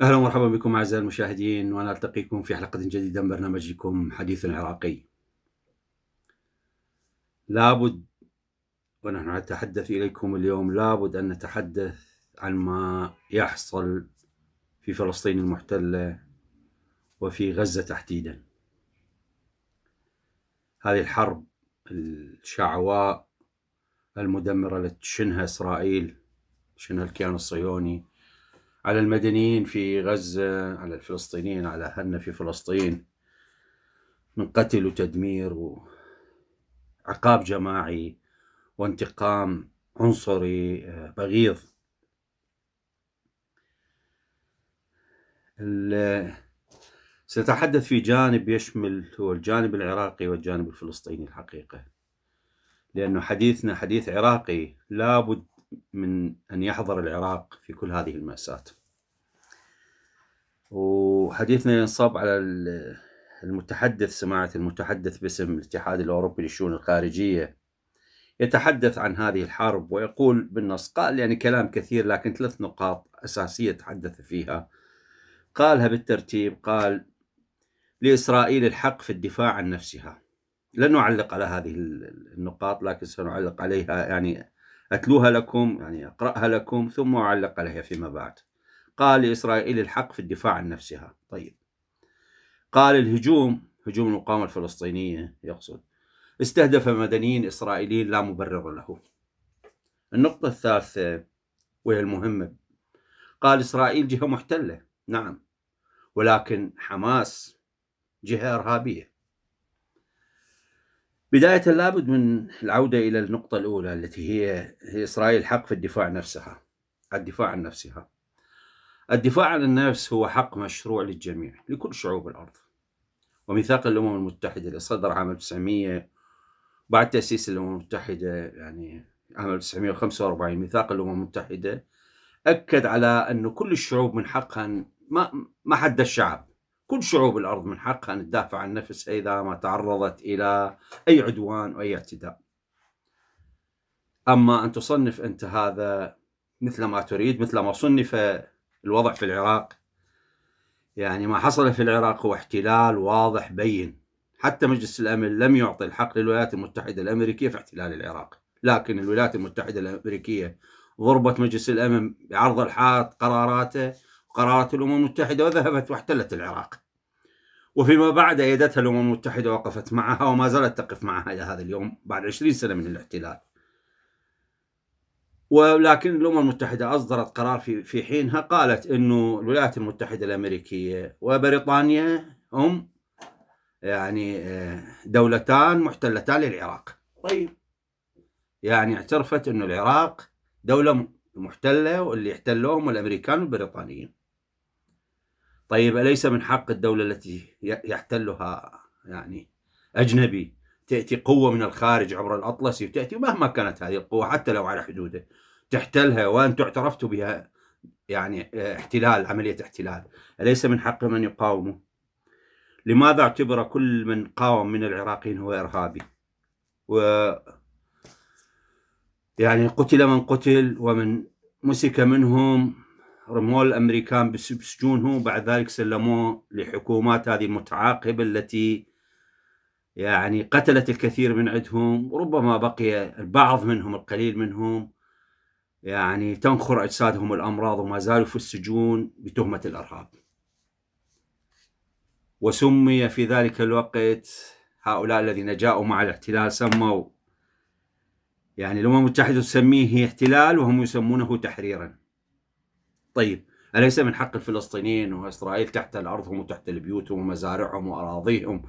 اهلا ومرحبا بكم اعزائي المشاهدين وانا التقيكم في حلقه جديده من برنامجكم حديث عراقي. لابد ونحن نتحدث اليكم اليوم لابد ان نتحدث عن ما يحصل في فلسطين المحتلة وفي غزة تحديدا هذه الحرب الشعواء المدمرة التي تشنها إسرائيل شنها الكيان الصهيوني على المدنيين في غزة على الفلسطينيين على أهلنا في فلسطين من قتل وتدمير وعقاب جماعي وانتقام عنصري آه، بغيض سأتحدث في جانب يشمل هو الجانب العراقي والجانب الفلسطيني الحقيقة لأنه حديثنا حديث عراقي لابد من أن يحضر العراق في كل هذه المأساة وحديثنا ينصب على المتحدث سماعة المتحدث باسم الاتحاد الأوروبي للشؤون الخارجية يتحدث عن هذه الحرب ويقول بالنص قال يعني كلام كثير لكن ثلاث نقاط أساسية تحدث فيها قالها بالترتيب قال لإسرائيل الحق في الدفاع عن نفسها لن أعلق على هذه النقاط لكن سنعلق عليها يعني أتلوها لكم يعني أقرأها لكم ثم أعلق عليها فيما بعد قال لإسرائيل الحق في الدفاع عن نفسها طيب قال الهجوم هجوم المقاومة الفلسطينية يقصد استهدف مدنيين إسرائيليين لا مبرر له النقطة الثالثة وهي المهمة قال إسرائيل جهة محتلة نعم ولكن حماس جهة إرهابية بداية لابد من العودة إلى النقطة الأولى التي هي, هي إسرائيل حق في الدفاع نفسها الدفاع عن نفسها الدفاع عن النفس هو حق مشروع للجميع لكل شعوب الأرض وميثاق الأمم المتحدة اللي صدر عام 1900 بعد تأسيس الأمم المتحدة يعني عام 1945 ميثاق الأمم المتحدة أكد على أن كل الشعوب من حقها أن ما ما حد الشعب كل شعوب الارض من حقها ان تدافع عن نفسها اذا ما تعرضت الى اي عدوان واي اعتداء. اما ان تصنف انت هذا مثل ما تريد مثل ما صنف الوضع في العراق يعني ما حصل في العراق هو احتلال واضح بين حتى مجلس الامن لم يعطي الحق للولايات المتحده الامريكيه في احتلال العراق، لكن الولايات المتحده الامريكيه ضربت مجلس الامن بعرض الحائط قراراته قررت الأمم المتحدة وذهبت واحتلت العراق وفيما بعد أيدتها الأمم المتحدة وقفت معها وما زالت تقف معها إلى هذا اليوم بعد عشرين سنة من الاحتلال ولكن الأمم المتحدة أصدرت قرار في في حينها قالت أنه الولايات المتحدة الأمريكية وبريطانيا هم يعني آه، دولتان محتلتان للعراق طيب يعني اعترفت أنه العراق دولة محتلة واللي احتلوهم الأمريكان والبريطانيين طيب أليس من حق الدولة التي يحتلها يعني أجنبي تأتي قوة من الخارج عبر الأطلسي وتأتي مهما كانت هذه القوة حتى لو على حدوده تحتلها وأنتم اعترفتوا بها يعني آه، احتلال عملية احتلال أليس من حق من يقاومه لماذا اعتبر كل من قاوم من العراقيين هو إرهابي و يعني قتل من قتل ومن مسك منهم رموه الامريكان بسجونه وبعد ذلك سلموه لحكومات هذه المتعاقبه التي يعني قتلت الكثير من عندهم وربما بقي البعض منهم القليل منهم يعني تنخر اجسادهم الامراض وما زالوا في السجون بتهمه الارهاب. وسمي في ذلك الوقت هؤلاء الذين جاءوا مع الاحتلال سموا يعني الامم المتحده تسميه احتلال وهم يسمونه تحريرا. طيب أليس من حق الفلسطينيين وإسرائيل تحت أرضهم وتحت بيوتهم ومزارعهم وأراضيهم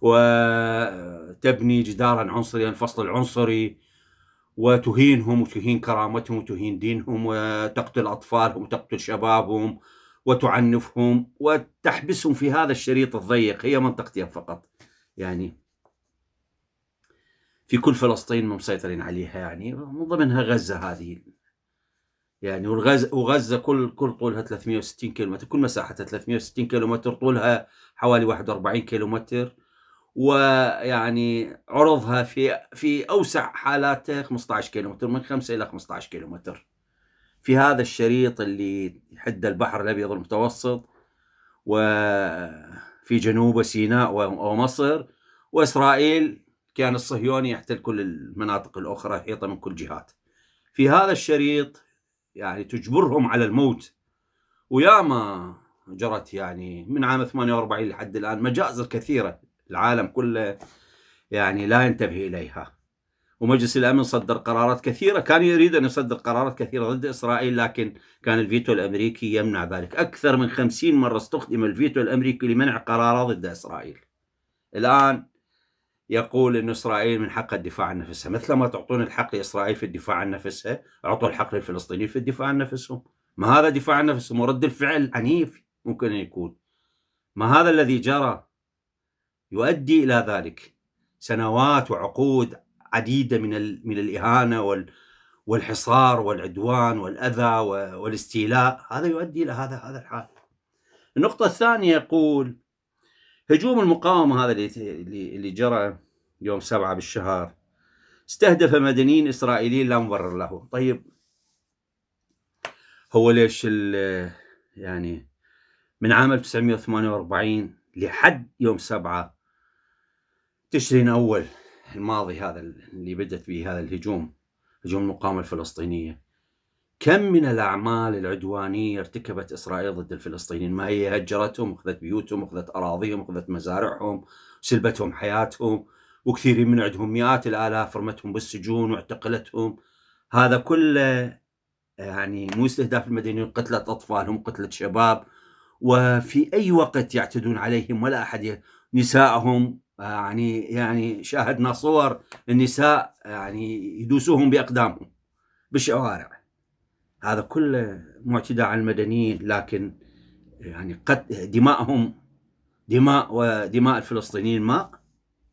وتبني جدارا عنصريا الفصل العنصري وتهينهم وتهين كرامتهم وتهين دينهم وتقتل أطفالهم وتقتل شبابهم وتعنفهم وتحبسهم في هذا الشريط الضيق هي منطقتهم فقط يعني في كل فلسطين مسيطرين عليها يعني من ضمنها غزة هذه يعني وغزة, وغزة كل كل طولها 360 متر كل مساحتها 360 متر طولها حوالي 41 متر ويعني عرضها في في اوسع حالاته 15 متر من 5 الى 15 متر في هذا الشريط اللي يحد البحر الابيض المتوسط وفي جنوب سيناء ومصر واسرائيل كان الصهيوني يحتل كل المناطق الاخرى يحيطها من كل جهات في هذا الشريط يعني تجبرهم على الموت وياما جرت يعني من عام 48 لحد الآن مجازر كثيرة العالم كله يعني لا ينتبه إليها ومجلس الأمن صدر قرارات كثيرة كان يريد أن يصدر قرارات كثيرة ضد إسرائيل لكن كان الفيتو الأمريكي يمنع ذلك أكثر من خمسين مرة استخدم الفيتو الأمريكي لمنع قرارات ضد إسرائيل الآن يقول أن إسرائيل من حق الدفاع عن نفسها مثل ما تعطون الحق لإسرائيل في الدفاع عن نفسها أعطوا الحق للفلسطينيين في الدفاع عن نفسهم ما هذا دفاع عن نفسهم ورد الفعل عنيف ممكن أن يكون ما هذا الذي جرى يؤدي إلى ذلك سنوات وعقود عديدة من, من الإهانة وال والحصار والعدوان والأذى والاستيلاء هذا يؤدي إلى هذا هذا الحال النقطة الثانية يقول هجوم المقاومة هذا اللي اللي جرى يوم سبعة بالشهر استهدف مدنيين إسرائيليين لا مبرر له طيب هو ليش يعني من عام 1948 لحد يوم 7 تشرين أول الماضي هذا اللي بدت به هذا الهجوم هجوم المقاومة الفلسطينية كم من الأعمال العدوانية ارتكبت إسرائيل ضد الفلسطينيين ما هي هجرتهم واخذت بيوتهم واخذت أراضيهم واخذت مزارعهم سلبتهم حياتهم وكثيرين من عندهم مئات الآلاف رمتهم بالسجون واعتقلتهم هذا كله يعني مو استهداف المدنيين قتلة أطفالهم قتلة شباب وفي أي وقت يعتدون عليهم ولا أحد نسائهم يعني يعني شاهدنا صور النساء يعني يدوسوهم بأقدامهم بالشوارع هذا كله معتدى على المدنيين لكن يعني قد دماءهم دماء ودماء الفلسطينيين ماء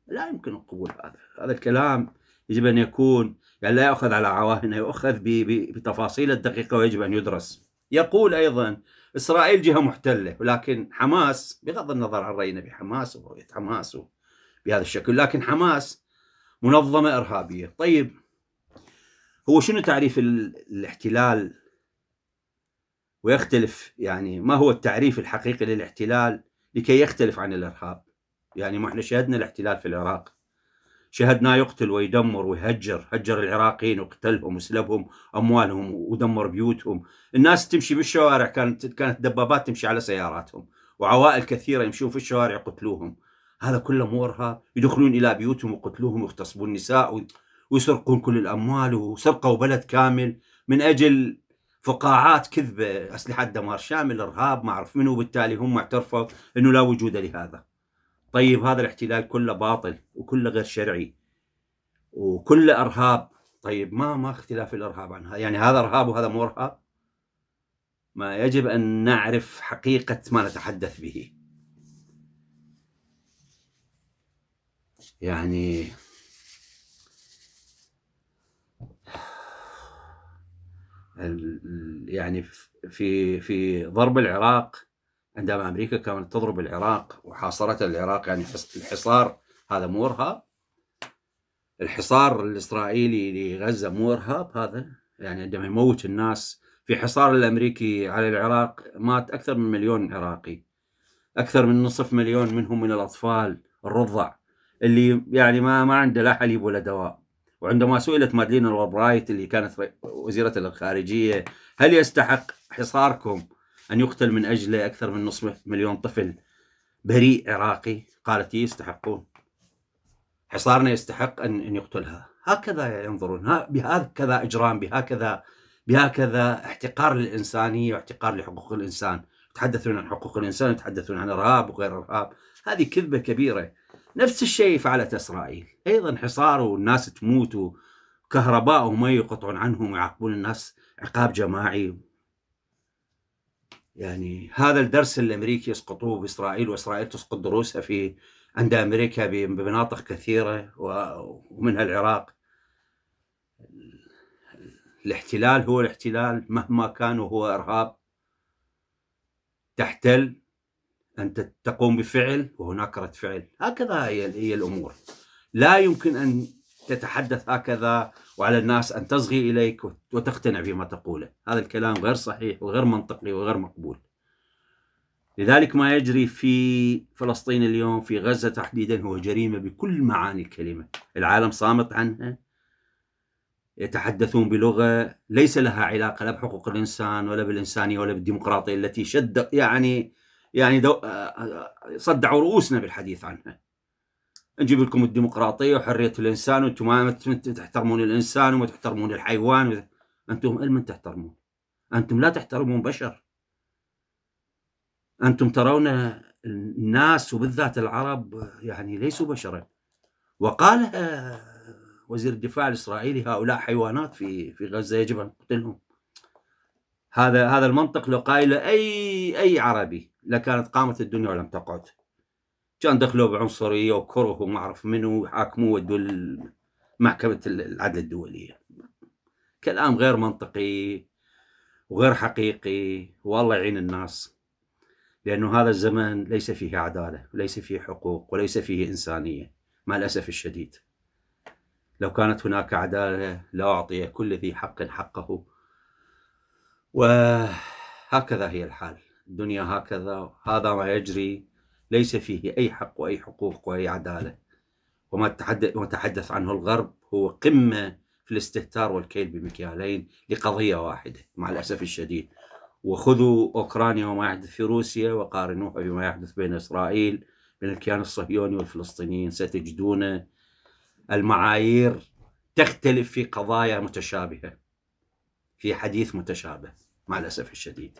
لا يمكن القبول هذا هذا الكلام يجب ان يكون يعني لا يؤخذ على عواهنه يؤخذ بتفاصيله الدقيقه ويجب ان يدرس يقول ايضا اسرائيل جهه محتله ولكن حماس بغض النظر عن راينا بحماس ورؤيه حماس بهذا الشكل لكن حماس منظمه ارهابيه طيب هو شنو تعريف الاحتلال ويختلف يعني ما هو التعريف الحقيقي للاحتلال لكي يختلف عن الارهاب يعني ما احنا شهدنا الاحتلال في العراق شهدناه يقتل ويدمر ويهجر هجر العراقيين وقتلهم وسلبهم اموالهم ودمر بيوتهم الناس تمشي بالشوارع كانت كانت دبابات تمشي على سياراتهم وعوائل كثيره يمشون في الشوارع يقتلوهم هذا كله مو ارهاب يدخلون الى بيوتهم ويقتلوهم ويغتصبون النساء و... ويسرقون كل الاموال وسرقوا بلد كامل من اجل فقاعات كذبه اسلحه دمار شامل ارهاب ما اعرف منو وبالتالي هم اعترفوا انه لا وجود لهذا. طيب هذا الاحتلال كله باطل وكله غير شرعي وكله ارهاب طيب ما ما اختلاف الارهاب عن هذا يعني هذا ارهاب وهذا مو ارهاب ما يجب ان نعرف حقيقه ما نتحدث به يعني يعني في في ضرب العراق عندما امريكا كانت تضرب العراق وحاصرت العراق يعني الحصار هذا مو ارهاب الحصار الاسرائيلي لغزه مو ارهاب هذا يعني عندما يموت الناس في حصار الامريكي على العراق مات اكثر من مليون عراقي اكثر من نصف مليون منهم من الاطفال الرضع اللي يعني ما ما عنده لا حليب ولا دواء وعندما سئلت مادلين الوبرايت اللي كانت وزيرة الخارجية هل يستحق حصاركم أن يقتل من أجله أكثر من نصف مليون طفل بريء عراقي قالت يستحقون حصارنا يستحق أن يقتلها هكذا ينظرون بهكذا إجرام بهكذا بهكذا احتقار للإنسانية واحتقار لحقوق الإنسان يتحدثون عن حقوق الإنسان يتحدثون عن إرهاب وغير إرهاب هذه كذبة كبيرة نفس الشيء فعلت إسرائيل أيضا حصار والناس تموت وكهرباء وما يقطعون عنهم ويعاقبون الناس عقاب جماعي يعني هذا الدرس الامريكي يسقطوه باسرائيل واسرائيل تسقط دروسها في عند امريكا بمناطق كثيره ومنها العراق الاحتلال هو الاحتلال مهما كان وهو ارهاب تحتل أنت تقوم بفعل وهناك رد فعل هكذا هي, هي الأمور لا يمكن أن تتحدث هكذا وعلى الناس أن تصغي إليك وتقتنع بما تقوله هذا الكلام غير صحيح وغير منطقي وغير مقبول لذلك ما يجري في فلسطين اليوم في غزة تحديدا هو جريمة بكل معاني الكلمة العالم صامت عنها يتحدثون بلغة ليس لها علاقة لا بحقوق الإنسان ولا بالإنسانية ولا بالديمقراطية التي شد يعني يعني دو... آه، آه، صدعوا رؤوسنا بالحديث عنها نجيب لكم الديمقراطية وحرية الإنسان وأنتم ما تحترمون الإنسان وما تحترمون الحيوان أنتم من تحترمون أنتم لا تحترمون بشر أنتم ترون الناس وبالذات العرب يعني ليسوا بشرا وقالها آه، وزير الدفاع الإسرائيلي هؤلاء حيوانات في في غزة يجب أن نقتلهم هذا هذا المنطق لو قايله أي أي عربي لكانت قامت الدنيا ولم تقعد كان دخلوا بعنصريه وكره وما اعرف منو وحاكموه ودوا محكمه العدل الدوليه كلام غير منطقي وغير حقيقي والله يعين الناس لانه هذا الزمن ليس فيه عداله وليس فيه حقوق وليس فيه انسانيه مع الاسف الشديد لو كانت هناك عداله لاعطي كل ذي حق حقه وهكذا هي الحال الدنيا هكذا هذا ما يجري ليس فيه أي حق وأي حقوق وأي عدالة وما تحدث عنه الغرب هو قمة في الاستهتار والكيل بمكيالين لقضية واحدة مع الأسف الشديد وخذوا أوكرانيا وما يحدث في روسيا وقارنوها بما يحدث بين إسرائيل بين الكيان الصهيوني والفلسطينيين ستجدون المعايير تختلف في قضايا متشابهة في حديث متشابه مع الأسف الشديد